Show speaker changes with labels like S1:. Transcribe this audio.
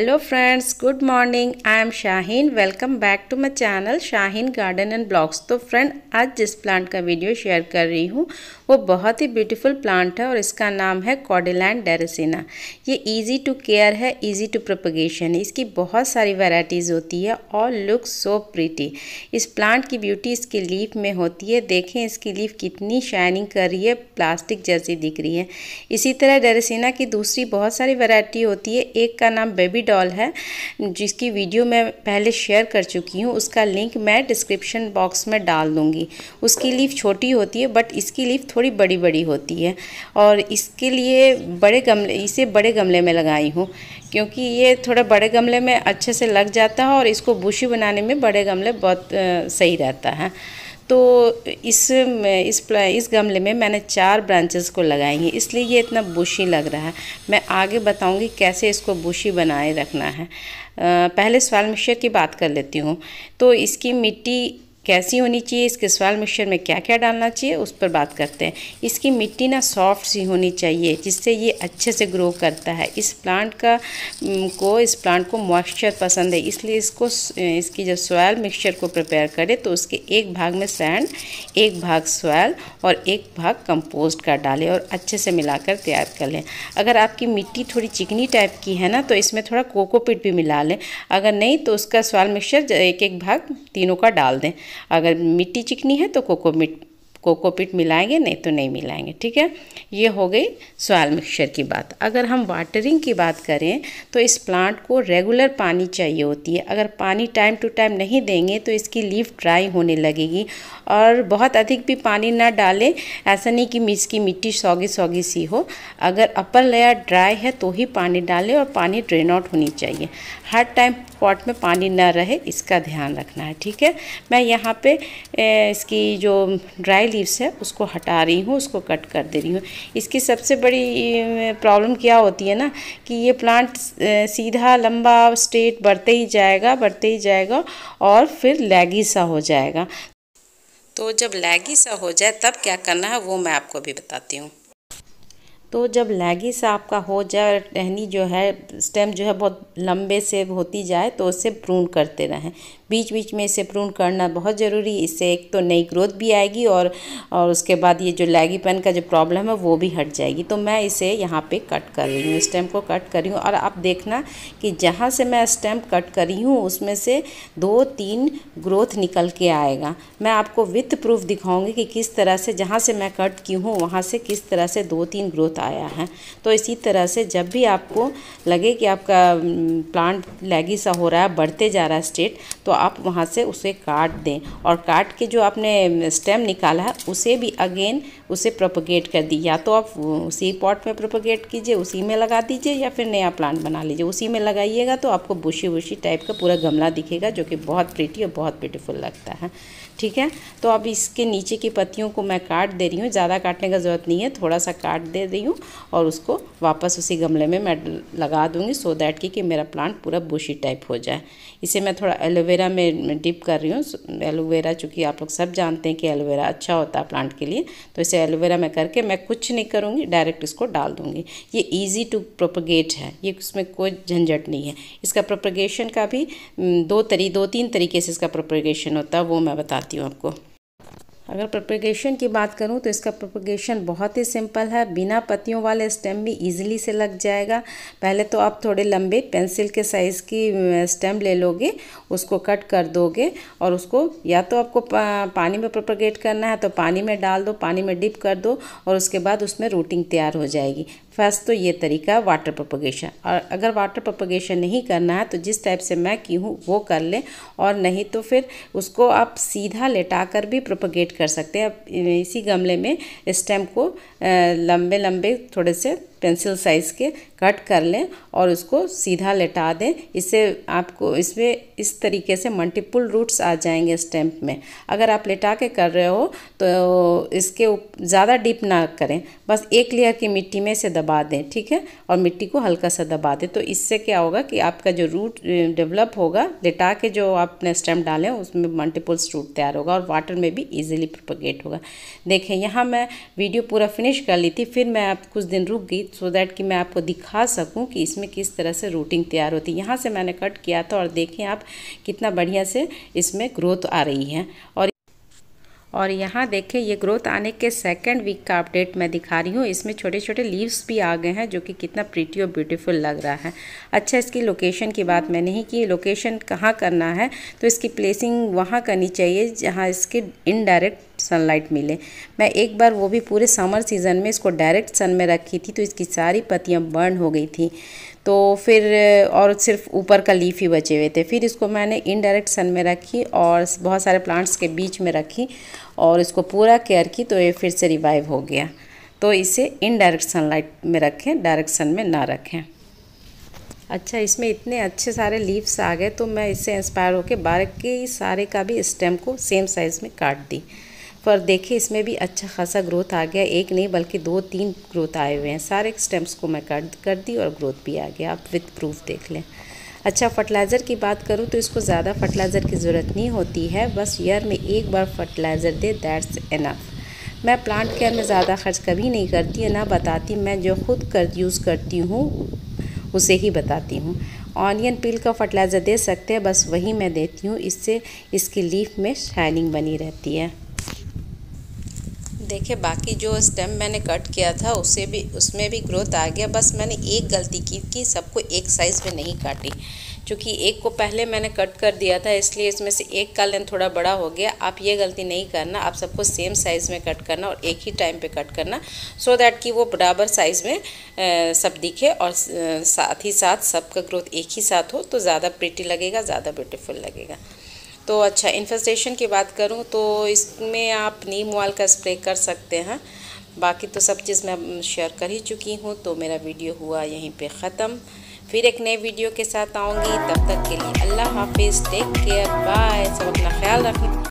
S1: hello friends good morning I am Shaheen welcome back to my channel Shaheen garden and blogs तो friend आज जिस plant का video share कर रही हूँ वो बहुत ही ब्यूटीफुल प्लांट है और इसका नाम है कॉडिलैंड डेरेसिना ये इजी टू केयर है इजी टू प्रोपगेशन इसकी बहुत सारी वेराइटीज़ होती है और लुक सो प्रिटी इस प्लांट की ब्यूटी इसकी लीफ में होती है देखें इसकी लीफ कितनी शाइनिंग कर रही है प्लास्टिक जैसी दिख रही है इसी तरह डेरेसिना की दूसरी बहुत सारी वेराइटी होती है एक का नाम बेबी डॉल है जिसकी वीडियो मैं पहले शेयर कर चुकी हूँ उसका लिंक मैं डिस्क्रिप्शन बॉक्स में डाल दूँगी उसकी लीफ छोटी होती है बट इसकी लीफ थोड़ी बड़ी बड़ी होती है और इसके लिए बड़े गमले इसे बड़े गमले में लगाई हूँ क्योंकि ये थोड़ा बड़े गमले में अच्छे से लग जाता है और इसको बुशी बनाने में बड़े गमले बहुत सही रहता है तो इस इस इस गमले में मैंने चार ब्रांचेस को लगाई हैं इसलिए ये इतना बुशी लग रहा है मैं आगे बताऊंगी कैसे इसको बुशी बनाए रखना है पहले सॉयल मिक्सचर की बात कर लेती हूँ तो इसकी मिट्टी कैसी होनी चाहिए इसके सॉयल मिक्सचर में क्या क्या डालना चाहिए उस पर बात करते हैं इसकी मिट्टी ना सॉफ्ट सी होनी चाहिए जिससे ये अच्छे से ग्रो करता है इस प्लांट का को इस प्लांट को मॉइस्चर पसंद है इसलिए इसको इसकी जब सॉयल मिक्सचर को प्रिपेयर करें तो उसके एक भाग में सैंड एक भाग सॉयल और एक भाग कंपोस्ट का डालें और अच्छे से मिलाकर तैयार कर लें अगर आपकी मिट्टी थोड़ी चिकनी टाइप की है ना तो इसमें थोड़ा कोकोपिट भी मिला लें अगर नहीं तो उसका सॉयल मिक्सचर एक एक भाग तीनों का डाल दें अगर मिट्टी चिकनी है तो कोकोमिट कोकोपीट मिलाएंगे नहीं तो नहीं मिलाएंगे ठीक है ये हो गई सॉयल मिक्सचर की बात अगर हम वाटरिंग की बात करें तो इस प्लांट को रेगुलर पानी चाहिए होती है अगर पानी टाइम टू टाइम नहीं देंगे तो इसकी लीफ ड्राई होने लगेगी और बहुत अधिक भी पानी ना डालें ऐसा नहीं कि इसकी मिट्टी सौगी सौगी सी हो अगर अपर लेयर ड्राई है तो ही पानी डालें और पानी ड्रेन आउट होनी चाहिए हर टाइम पॉट में पानी ना रहे इसका ध्यान रखना है ठीक है मैं यहाँ पे इसकी जो ड्राई लीव्स है उसको हटा रही हूँ उसको कट कर दे रही हूँ इसकी सबसे बड़ी प्रॉब्लम क्या होती है ना कि ये प्लांट सीधा लंबा स्ट्रेट बढ़ते ही जाएगा बढ़ते ही जाएगा और फिर लैगी सा हो जाएगा तो जब लैगी सा हो जाए तब क्या करना है वो मैं आपको भी बताती हूँ तो जब लैगी से आपका हो जाए टहनी जो है स्टेम जो है बहुत लंबे से होती जाए तो उससे प्रून करते रहें बीच बीच में इसे प्रून करना बहुत ज़रूरी इससे एक तो नई ग्रोथ भी आएगी और और उसके बाद ये जो लैगी पेन का जो प्रॉब्लम है वो भी हट जाएगी तो मैं इसे यहाँ पे कट कर रही हूँ स्टेम को कट कर रही हूँ और आप देखना कि जहाँ से मैं स्टेम कट कर रही हूँ उसमें से दो तीन ग्रोथ निकल के आएगा मैं आपको विथ प्रूफ दिखाऊँगी कि किस तरह से जहाँ से मैं कट की हूँ वहाँ से किस तरह से दो तीन ग्रोथ आया है तो इसी तरह से जब भी आपको लगे कि आपका प्लांट लैगी सा हो रहा है बढ़ते जा रहा है स्टेट तो आप वहाँ से उसे काट दें और काट के जो आपने स्टेम निकाला है उसे भी अगेन उसे प्रोपोगेट कर दी या तो आप उसी पॉट में प्रोपोगेट कीजिए उसी में लगा दीजिए या फिर नया प्लांट बना लीजिए उसी में लगाइएगा तो आपको बुशी बुशी टाइप का पूरा गमला दिखेगा जो कि बहुत प्रीटी और बहुत ब्यूटीफुल लगता है ठीक है तो अब इसके नीचे की पत्तियों को मैं काट दे रही हूँ ज़्यादा काटने का ज़रूरत नहीं है थोड़ा सा काट दे रही हूँ लूँ और उसको वापस उसी गमले में मैं लगा दूँगी सो दैट की कि मेरा प्लांट पूरा बुशी टाइप हो जाए इसे मैं थोड़ा एलोवेरा में डिप कर रही हूँ एलोवेरा चूँकि आप लोग सब जानते हैं कि एलोवेरा अच्छा होता है प्लांट के लिए तो इसे एलोवेरा में करके मैं कुछ नहीं करूँगी डायरेक्ट इसको डाल दूँगी ये ईजी टू प्रोपगेट है ये उसमें कोई झंझट नहीं है इसका प्रोपगेशन का भी दो तरी दो तीन तरीके से इसका प्रोपगेशन होता है वो मैं बताती हूँ आपको अगर प्रोपगेशन की बात करूं तो इसका प्रोपगेशन बहुत ही सिंपल है बिना पत्तियों वाले स्टेम भी इजीली से लग जाएगा पहले तो आप थोड़े लंबे पेंसिल के साइज़ की स्टेम ले लोगे उसको कट कर दोगे और उसको या तो आपको पानी में प्रोपगेट करना है तो पानी में डाल दो पानी में डिप कर दो और उसके बाद उसमें रूटिंग तैयार हो जाएगी फर्स्ट तो ये तरीका वाटर प्रोपोगेशन और अगर वाटर प्रोपोगेशन नहीं करना है तो जिस टाइप से मैं की हूँ वो कर लें और नहीं तो फिर उसको आप सीधा लेटा कर भी प्रोपोगेट कर सकते हैं इसी गमले में स्टेम को लंबे लंबे थोड़े से पेंसिल साइज़ के कट कर लें और उसको सीधा लेटा दें इससे आपको इसमें इस तरीके से मल्टीपल रूट्स आ जाएंगे स्टैम्प में अगर आप लेटा के कर रहे हो तो इसके ज़्यादा डीप ना करें बस एक लेयर की मिट्टी में से दबा दें ठीक है और मिट्टी को हल्का सा दबा दें तो इससे क्या होगा कि आपका जो रूट डेवलप होगा लेटा के जो आपने स्टैम्प डालें उसमें मल्टीपल्स रूट तैयार होगा और वाटर में भी ईजिली प्रोपोगेट होगा देखें यहाँ मैं वीडियो पूरा फिनिश कर ली थी फिर मैं आप कुछ दिन रुक गई सो दैट कि मैं आपको दिखा सकूं कि इसमें किस तरह से रूटिंग तैयार होती है यहाँ से मैंने कट किया था और देखें आप कितना बढ़िया से इसमें ग्रोथ आ रही है और और यहाँ देखें ये ग्रोथ आने के सेकंड वीक का अपडेट मैं दिखा रही हूँ इसमें छोटे छोटे लीव्स भी आ गए हैं जो कि कितना प्रीटी और ब्यूटीफुल लग रहा है अच्छा इसकी लोकेशन की बात मैंने ही की लोकेशन कहाँ करना है तो इसकी प्लेसिंग वहाँ करनी चाहिए जहाँ इसके इनडायरेक्ट सनलाइट मिले मैं एक बार वो भी पूरे समर सीज़न में इसको डायरेक्ट सन में रखी थी तो इसकी सारी पत्तियाँ बर्न हो गई थी तो फिर और सिर्फ ऊपर का लीफ ही बचे हुए थे फिर इसको मैंने इनडायरेक्ट सन में रखी और बहुत सारे प्लांट्स के बीच में रखी और इसको पूरा केयर की तो ये फिर से रिवाइव हो गया तो इसे इनडायरेक्ट सनलाइट में रखें डायरेक्ट सन में ना रखें अच्छा इसमें इतने अच्छे सारे लीव्स आ गए तो मैं इससे इंस्पायर होकर बारह के सारे का भी स्टेम को सेम साइज़ में काट दी पर देखिए इसमें भी अच्छा खासा ग्रोथ आ गया एक नहीं बल्कि दो तीन ग्रोथ आए हुए हैं सारे स्टेम्स को मैं कट कर दी और ग्रोथ भी आ गया आप विथ प्रूफ देख लें अच्छा फर्टिलाइज़र की बात करूँ तो इसको ज़्यादा फर्टिलाइज़र की ज़रूरत नहीं होती है बस ईयर में एक बार फर्टिलाइज़र दे दैट्स इनफ़ मैं प्लांट केयर में ज़्यादा खर्च कभी नहीं करती ना बताती मैं जो खुद कर यूज़ करती हूँ उसे ही बताती हूँ ऑनियन पील का फर्टिलाइज़र दे सकते हैं बस वही मैं देती हूँ इससे इसकी लीफ में शाइनिंग बनी रहती है देखे बाकी जो स्टेम मैंने कट किया था उसे भी उसमें भी ग्रोथ आ गया बस मैंने एक गलती की कि सबको एक साइज़ में नहीं काटी क्योंकि एक को पहले मैंने कट कर दिया था इसलिए इसमें से एक का लेंथ थोड़ा बड़ा हो गया आप ये गलती नहीं करना आप सबको सेम साइज़ में कट करना और एक ही टाइम पे कट करना सो so दैट कि वो बराबर साइज़ में आ, सब दिखे और साथ ही साथ सबका ग्रोथ एक ही साथ हो तो ज़्यादा प्रिटी लगेगा ज़्यादा ब्यूटीफुल लगेगा तो अच्छा इन्फेस्टेशन की बात करूँ तो इसमें आप नीम वाल का स्प्रे कर सकते हैं बाकी तो सब चीज़ मैं शेयर कर ही चुकी हूँ तो मेरा वीडियो हुआ यहीं पे ख़त्म फिर एक नए वीडियो के साथ आऊँगी तब तक के लिए अल्लाह हाफिज़ टेक केयर बाय सब अपना ख्याल रखें